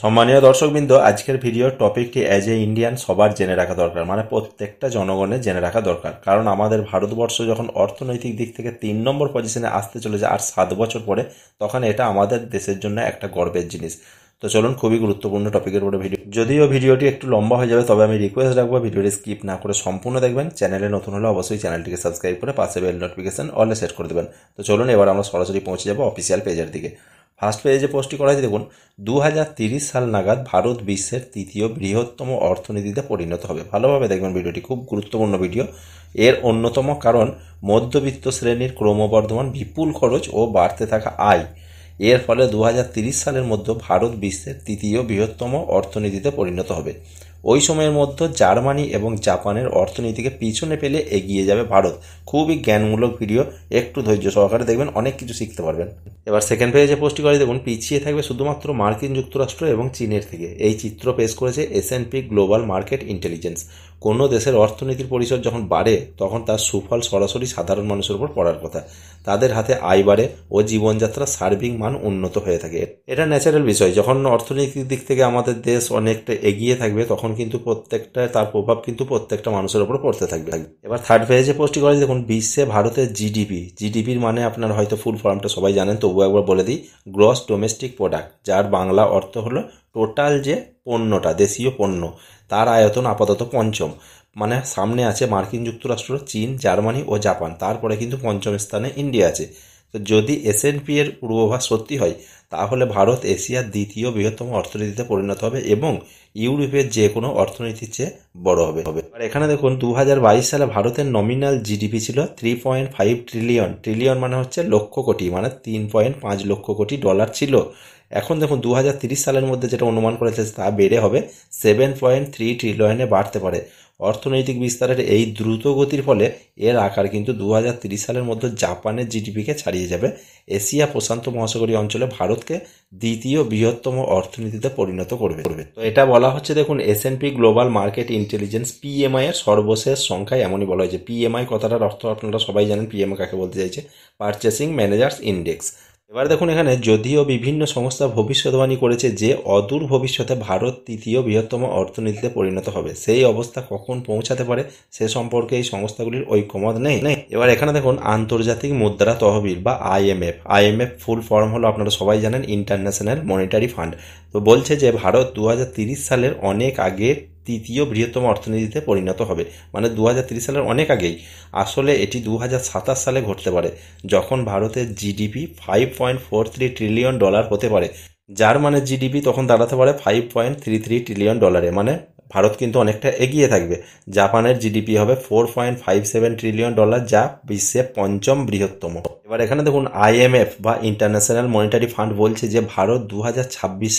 সম্মানীয় দর্শকবৃন্দ আজকের ভিডিওর টপিকটি অ্যাজ এ ইন্ডিয়ান সবার জেনে রাখা দরকার মানে প্রত্যেকটা জনগণের জেনে রাখা দরকার কারণ আমাদের ভারতবর্ষ যখন অর্থনৈতিক দিক থেকে তিন নম্বর পজিশনে আসতে চলেছে আর সাত বছর পরে তখন এটা আমাদের দেশের জন্য একটা গর্বের জিনিস তো চলুন খুবই গুরুত্বপূর্ণ টপিকের উপরে ভিডিও যদিও ভিডিওটি একটু লম্বা হয়ে যাবে তবে আমি রিকোয়েস্ট রাখবো ভিডিওটি স্কিপ না করে সম্পূর্ণ দেখবেন চ্যানেলে নতুন হলে অবশ্যই চ্যানেলটিকে সাবস্ক্রাইব করে পাশে বেল নোটিফিকেশন অলে সেট করে দেবেন তো চলুন এবার আমরা সরাসরি পৌঁছে যাবো অফিসিয়াল পেজের দিকে ফার্স্ট পেজে পোস্টটি করা হয়েছে দেখুন দু সাল নাগাদ ভারত বিশ্বের তৃতীয় বৃহত্তম অর্থনীতিতে পরিণত হবে ভালোভাবে দেখবেন ভিডিওটি খুব গুরুত্বপূর্ণ ভিডিও এর অন্যতম কারণ মধ্যবিত্ত শ্রেণীর ক্রমবর্ধমান বিপুল খরচ ও বাড়তে থাকা আয় এর ফলে দু সালের মধ্যে ভারত বিশ্বের তৃতীয় বৃহত্তম অর্থনীতিতে পরিণত হবে ওই সময়ের মধ্যে জার্মানি এবং জাপানের অর্থনীতিকে পিছনে ফেলে এগিয়ে যাবে ভারত খুবই জ্ঞানমূলক ভিডিও একটু ধৈর্য সহকারে দেখবেন অনেক কিছু শিখতে পারবেন এবার সেকেন্ড পেজে পোস্টটি করে দেখুন পিছিয়ে থাকবে শুধুমাত্র মার্কিন যুক্তরাষ্ট্র এবং চীনের থেকে এই চিত্র পেশ করেছে এস গ্লোবাল মার্কেট ইন্টেলিজেন্স কোনো দেশের অর্থনীতির পরিসর যখন বাড়ে তখন তার সুফল সরাসরি সাধারণ মানুষের উপর পড়ার কথা তাদের হাতে আয় বাড়ে ও জীবনযাত্রার সার্বিক মান উন্নত হয়ে থাকে এটা ন্যাচারাল বিষয় যখন অর্থনৈতিক দিক থেকে আমাদের দেশ অনেকটা এগিয়ে থাকবে তখন কিন্তু প্রত্যেকটা তার প্রভাব কিন্তু প্রত্যেকটা মানুষের ওপর পড়তে থাকবে এবার থার্ড পেজে পোস্ট করা দেখুন বিশ্বে ভারতের জিডিপি জিডিপির মানে আপনার হয়তো ফুল ফর্মটা সবাই জানেন তবুও একবার বলে দিই গ্রস ডোমেস্টিক প্রোডাক্ট যার বাংলা অর্থ হলো টোটাল যে পণ্যটা দেশীয় পণ্য তার আয়তন আপাতত পঞ্চম মানে সামনে আছে মার্কিন যুক্তরাষ্ট্র চীন জার্মানি ও জাপান তারপরে কিন্তু পঞ্চম স্থানে ইন্ডিয়া আছে তো যদি এসএনপি এর পূর্বাভাস সত্যি হয় তাহলে ভারত এশিয়ার দ্বিতীয় বৃহত্তম অর্থনীতিতে পরিণত হবে এবং ইউরোপের যে কোনো অর্থনীতির চেয়ে বড় হবে আর এখানে দেখুন দু সালে ভারতের নমিনাল জিডিপি ছিল three point five trillion trillion মানে হচ্ছে লক্ষ কোটি মানে তিন পয়েন্ট পাঁচ লক্ষ কোটি ডলার ছিল এখন দেখুন দু সালের মধ্যে যেটা অনুমান করেছে তা বেড়ে হবে সেভেন পয়েন্ট থ্রি ট্রিলিয়নে বাড়তে পারে অর্থনৈতিক বিস্তারের এই দ্রুত গতির ফলে এর আকার কিন্তু দু সালের মধ্যে জাপানের জিডিপিকে ছাড়িয়ে যাবে এশিয়া প্রশান্ত মহাসাগরীয় অঞ্চলে ভারতকে দ্বিতীয় বৃহত্তম অর্থনীতিতে পরিণত করবে করবে তো এটা বলা হচ্ছে দেখুন S and P global market intelligence PMI এর সর্বশেষ সংখ্যায় এমনই বলা হয়েছে পিএমআই কথাটার অর্থ আপনারা সবাই জানেন পিএমআই কাকে বলতে চাইছে পারচেসিং ম্যানেজার্স ইন্ডেক্স এবার দেখুন এখানে যদিও বিভিন্ন সংস্থা ভবিষ্যৎবাণী করেছে যে অদূর ভবিষ্যতে ভারত তৃতীয় বৃহত্তম অর্থনীতিতে পরিণত হবে সেই অবস্থা কখন পৌঁছাতে পারে সে সম্পর্কে এই সংস্থাগুলির ঐক্যমত নেই এবার এখানে দেখুন আন্তর্জাতিক মুদ্রা তহবিল বা আইএমএফ আইএমএফ ফুল ফর্ম হলো আপনারা সবাই জানেন ইন্টারন্যাশনাল মনিটারি ফান্ড তো বলছে যে ভারত দু সালের অনেক আগে তৃতীয় বৃহত্তম অর্থনীতিতে পরিণত হবে মানে দু সালের অনেক আগেই আসলে এটি দু সালে ঘটতে পারে যখন ভারতের GDP five point four three trillion dollar হতে পারে যার মানে জিডিপি তখন দাঁড়াতে পারে five point three three trillion ডলারে মানে ভারত কিন্তু অনেকটা এগিয়ে থাকবে জাপানের জিডিপি হবে four point five seven trillion dollar যা বিশ্বের পঞ্চম বৃহত্তম এবার এখানে দেখুন আইএমএফ বা ইন্টারন্যাশনাল মনিটারি ফান্ড বলছে যে ভারত দু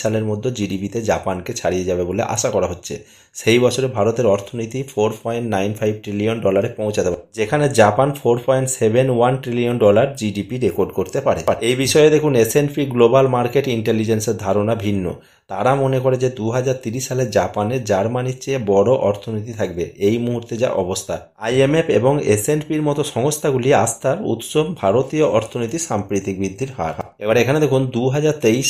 সালের মধ্যে জিডিপিতে জাপানকে ছাড়িয়ে যাবে বলে আশা করা হচ্ছে সেই বছরে ভারতের অর্থনীতি four point nine five trillion ডলারে পৌঁছাতে পারে যেখানে Japan four point seven one trillion dollar GDP record করতে পারে এই বিষয়ে দেখুন এস পি গ্লোবাল মার্কেট ইন্টেলিজেন্সের ধারণা ভিন্ন তারা মনে করে যে দু সালে জাপানের জার্মানির চেয়ে বড় অর্থনীতি থাকবে এই মুহূর্তে যা অবস্থা আইএমএফ এবং এসএনপির মতো সংস্থাগুলি আস্থার উৎস ভারতীয় অর্থনীতি সাম্প্রতিক বৃদ্ধির হার এবার এখানে দেখুন দু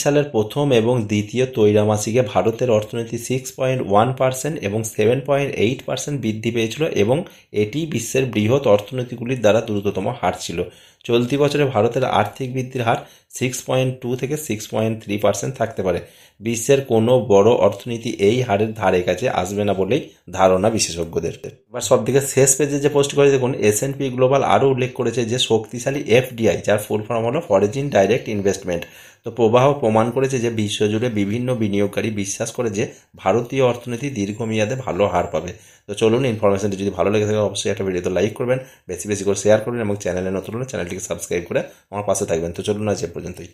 সালের প্রথম এবং দ্বিতীয় তৈরামাসিকে ভারতের অর্থনীতি সিক্স পয়েন্ট ওয়ান পার্সেন্ট এবং সেভেন পয়েন্ট এইট পার্সেন্ট বৃদ্ধি পেয়েছিল এবং এটি বিশ্বের বৃহৎ অর্থনীতিগুলির দ্বারা দ্রুততম হার ছিল চলতি বছরে ভারতের আর্থিক বৃদ্ধির হার সিক্স পয়েন্ট টু থেকে সিক্স পয়েন্ট থ্রি পার্সেন্ট থাকতে পারে বিশ্ব বিশ্বের কোনো বড় অর্থনীতি এই হারের ধারে কাছে আসবে না বলেই ধারণা বিশেষজ্ঞদের এবার সবদিকে শেষ পেজে যে পোস্ট করে দেখুন এস এন পি গ্লোবাল আরও উল্লেখ করেছে যে শক্তিশালী এফডিআই যার ফুল ফর্ম হলো ফরেজিন ডাইরেক্ট ইনভেস্টমেন্ট তো প্রবাহ প্রমাণ করেছে যে বিশ্বজুড়ে বিভিন্ন বিনিয়োগকারী বিশ্বাস করে যে ভারতীয় অর্থনীতি দীর্ঘমেয়াদে ভালো হার পাবে তো চলুন ইনফরমেশনটি যদি ভালো লেগে থাকে অবশ্যই একটা তো লাইক করবেন বেশি বেশি করে শেয়ার করবেন এবং চ্যানেলে নতুন হলে চ্যানেলটিকে সাবস্ক্রাইব করে আমার পাশে থাকবেন তো চলুন আজ এ পর্যন্তই